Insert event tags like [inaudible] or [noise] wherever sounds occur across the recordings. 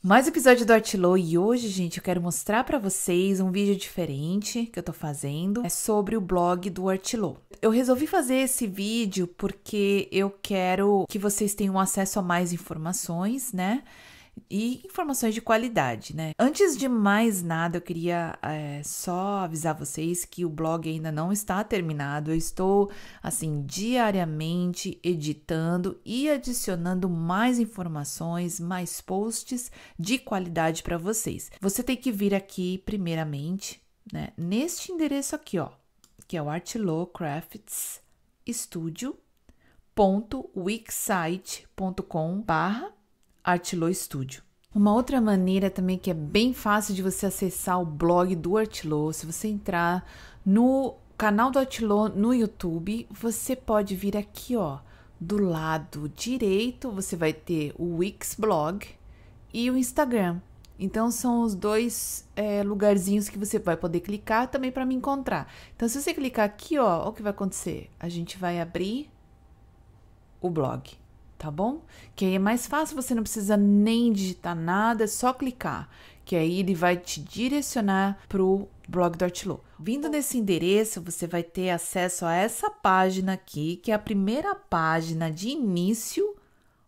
Mais um episódio do Artlow e hoje, gente, eu quero mostrar para vocês um vídeo diferente que eu tô fazendo. É sobre o blog do Artlow. Eu resolvi fazer esse vídeo porque eu quero que vocês tenham acesso a mais informações, né? e informações de qualidade, né? Antes de mais nada, eu queria é, só avisar vocês que o blog ainda não está terminado. Eu estou, assim, diariamente editando e adicionando mais informações, mais posts de qualidade para vocês. Você tem que vir aqui, primeiramente, né? Neste endereço aqui, ó, que é o Artlow Crafts Studio wixsite.com barra Artlow Studio. Uma outra maneira também que é bem fácil de você acessar o blog do Artlow, se você entrar no canal do Artlow no YouTube, você pode vir aqui, ó, do lado direito, você vai ter o Wix Blog e o Instagram. Então são os dois é, lugarzinhos que você vai poder clicar também para me encontrar. Então se você clicar aqui, ó, o que vai acontecer? A gente vai abrir o blog tá bom? Que aí é mais fácil, você não precisa nem digitar nada, é só clicar, que aí ele vai te direcionar pro blog do Artlow. Vindo nesse endereço, você vai ter acesso a essa página aqui, que é a primeira página de início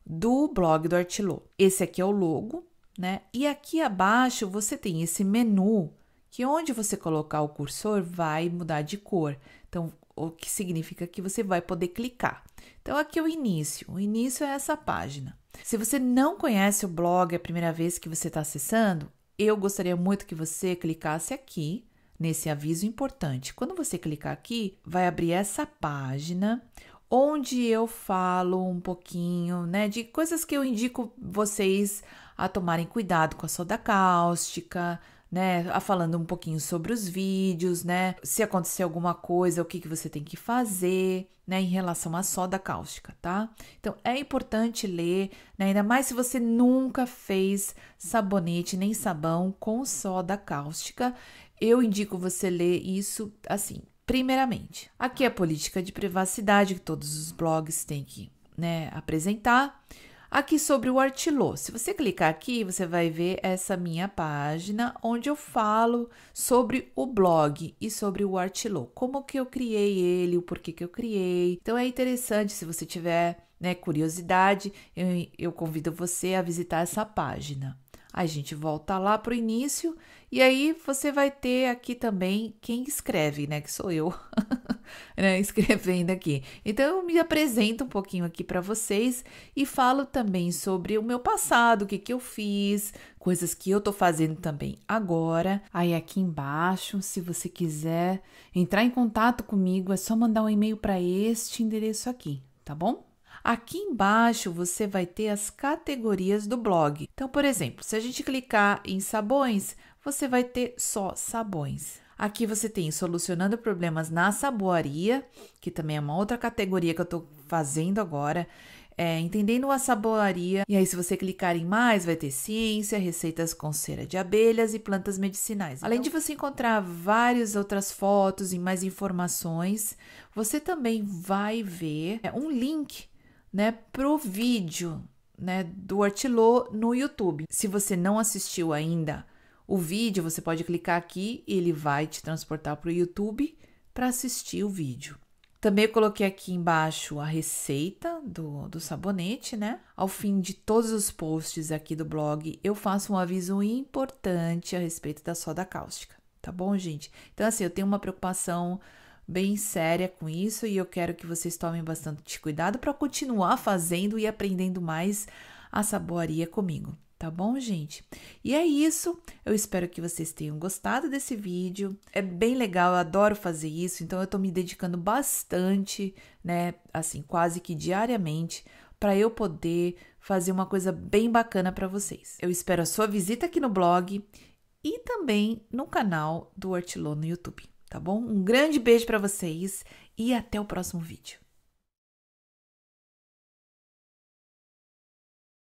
do blog do Artlow. Esse aqui é o logo, né? E aqui abaixo você tem esse menu que onde você colocar o cursor vai mudar de cor. Então, o que significa que você vai poder clicar. Então, aqui é o início. O início é essa página. Se você não conhece o blog, é a primeira vez que você está acessando, eu gostaria muito que você clicasse aqui nesse aviso importante. Quando você clicar aqui, vai abrir essa página onde eu falo um pouquinho, né, de coisas que eu indico vocês a tomarem cuidado com a soda cáustica, né? Falando um pouquinho sobre os vídeos, né? Se acontecer alguma coisa, o que, que você tem que fazer, né? Em relação à soda cáustica, tá? Então é importante ler, né? ainda mais se você nunca fez sabonete nem sabão com soda cáustica. Eu indico você ler isso assim, primeiramente. Aqui é a política de privacidade que todos os blogs têm que né, apresentar aqui sobre o Artilô. Se você clicar aqui, você vai ver essa minha página onde eu falo sobre o blog e sobre o Artilô, como que eu criei ele, o porquê que eu criei. Então é interessante se você tiver né, curiosidade, eu, eu convido você a visitar essa página. A gente volta lá para o início e aí você vai ter aqui também quem escreve, né? Que sou eu, [laughs] né? Escrevendo aqui. Então eu me apresento um pouquinho aqui para vocês e falo também sobre o meu passado, o que, que eu fiz, coisas que eu tô fazendo também agora. Aí aqui embaixo, se você quiser entrar em contato comigo, é só mandar um e-mail para este endereço aqui, tá bom? Aqui embaixo você vai ter as categorias do blog. Então, por exemplo, se a gente clicar em sabões, você vai ter só sabões. Aqui você tem solucionando problemas na saboaria, que também é uma outra categoria que eu estou fazendo agora. É, entendendo a saboaria. E aí, se você clicar em mais, vai ter ciência, receitas com cera de abelhas e plantas medicinais. Além de você encontrar várias outras fotos e mais informações, você também vai ver é, um link né, pro vídeo né, do Artilô no YouTube. Se você não assistiu ainda o vídeo, você pode clicar aqui e ele vai te transportar para o YouTube para assistir o vídeo. Também coloquei aqui embaixo a receita do, do sabonete, né? Ao fim de todos os posts aqui do blog, eu faço um aviso importante a respeito da soda cáustica, tá bom, gente? Então, assim, eu tenho uma preocupação bem séria com isso e eu quero que vocês tomem bastante cuidado para continuar fazendo e aprendendo mais a saboaria comigo, tá bom, gente? E é isso. Eu espero que vocês tenham gostado desse vídeo. É bem legal, eu adoro fazer isso, então eu tô me dedicando bastante, né, assim, quase que diariamente para eu poder fazer uma coisa bem bacana para vocês. Eu espero a sua visita aqui no blog e também no canal do Artilô no YouTube tá bom? Um grande beijo para vocês e até o próximo vídeo.